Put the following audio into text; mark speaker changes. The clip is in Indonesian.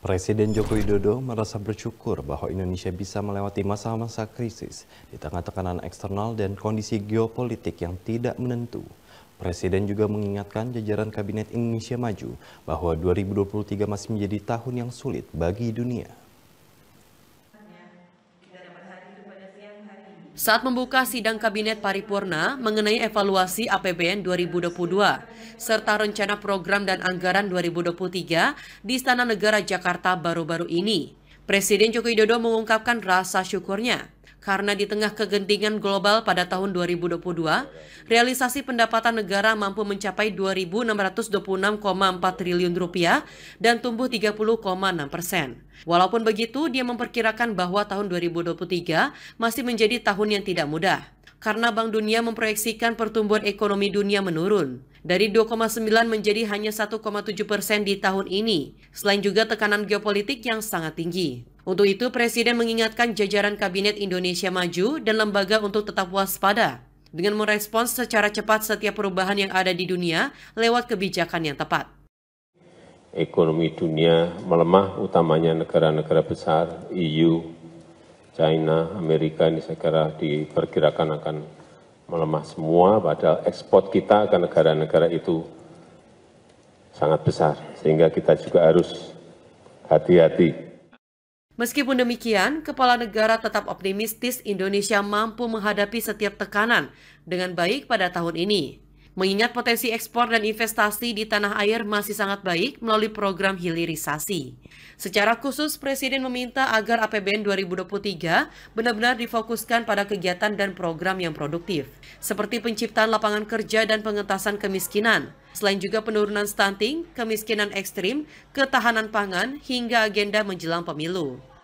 Speaker 1: Presiden Joko Widodo merasa bersyukur bahwa Indonesia bisa melewati masa-masa krisis di tengah tekanan eksternal dan kondisi geopolitik yang tidak menentu. Presiden juga mengingatkan jajaran Kabinet Indonesia Maju bahwa 2023 masih menjadi tahun yang sulit bagi dunia.
Speaker 2: saat membuka sidang Kabinet Paripurna mengenai evaluasi APBN 2022 serta rencana program dan anggaran 2023 di Istana Negara Jakarta baru-baru ini. Presiden Joko Widodo mengungkapkan rasa syukurnya karena di tengah kegentingan global pada tahun 2022, realisasi pendapatan negara mampu mencapai 2.626,4 triliun rupiah dan tumbuh 30,6 persen. Walaupun begitu, dia memperkirakan bahwa tahun 2023 masih menjadi tahun yang tidak mudah karena Bank Dunia memproyeksikan pertumbuhan ekonomi dunia menurun dari 2,9 menjadi hanya 1,7 persen di tahun ini, selain juga tekanan geopolitik yang sangat tinggi. Untuk itu, Presiden mengingatkan jajaran Kabinet Indonesia Maju dan lembaga untuk tetap waspada dengan merespons secara cepat setiap perubahan yang ada di dunia lewat kebijakan yang tepat.
Speaker 3: Ekonomi dunia melemah, utamanya negara-negara besar, EU, China, Amerika ini saya kira diperkirakan akan melemah semua, padahal ekspor kita ke negara-negara itu sangat besar, sehingga kita juga harus hati-hati.
Speaker 2: Meskipun demikian, kepala negara tetap optimistis Indonesia mampu menghadapi setiap tekanan dengan baik pada tahun ini. Mengingat potensi ekspor dan investasi di tanah air masih sangat baik melalui program hilirisasi. Secara khusus, Presiden meminta agar APBN 2023 benar-benar difokuskan pada kegiatan dan program yang produktif, seperti penciptaan lapangan kerja dan pengentasan kemiskinan, Selain juga penurunan stunting, kemiskinan ekstrim, ketahanan pangan, hingga agenda menjelang pemilu.